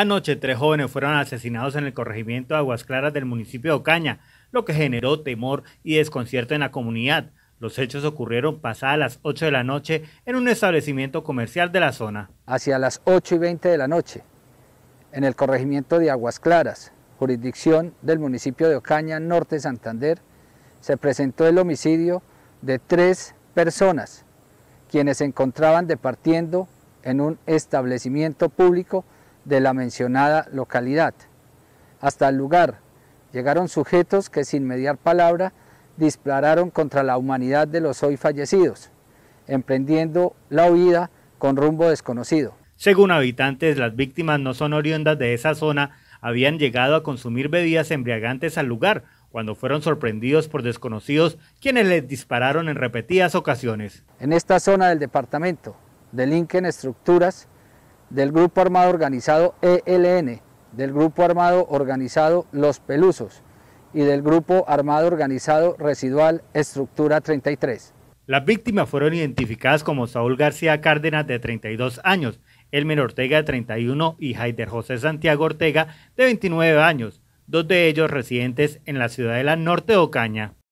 Anoche tres jóvenes fueron asesinados en el corregimiento de Aguas Claras del municipio de Ocaña, lo que generó temor y desconcierto en la comunidad. Los hechos ocurrieron pasadas las 8 de la noche en un establecimiento comercial de la zona. Hacia las 8 y 20 de la noche, en el corregimiento de Aguas Claras, jurisdicción del municipio de Ocaña, Norte Santander, se presentó el homicidio de tres personas, quienes se encontraban departiendo en un establecimiento público de la mencionada localidad. Hasta el lugar llegaron sujetos que sin mediar palabra dispararon contra la humanidad de los hoy fallecidos, emprendiendo la huida con rumbo desconocido. Según habitantes, las víctimas no son oriundas de esa zona, habían llegado a consumir bebidas embriagantes al lugar, cuando fueron sorprendidos por desconocidos quienes les dispararon en repetidas ocasiones. En esta zona del departamento delinquen estructuras del Grupo Armado Organizado ELN, del Grupo Armado Organizado Los Pelusos y del Grupo Armado Organizado Residual Estructura 33. Las víctimas fueron identificadas como Saúl García Cárdenas de 32 años, Elmer Ortega de 31 y Jaider José Santiago Ortega de 29 años, dos de ellos residentes en la ciudad de la norte de Ocaña.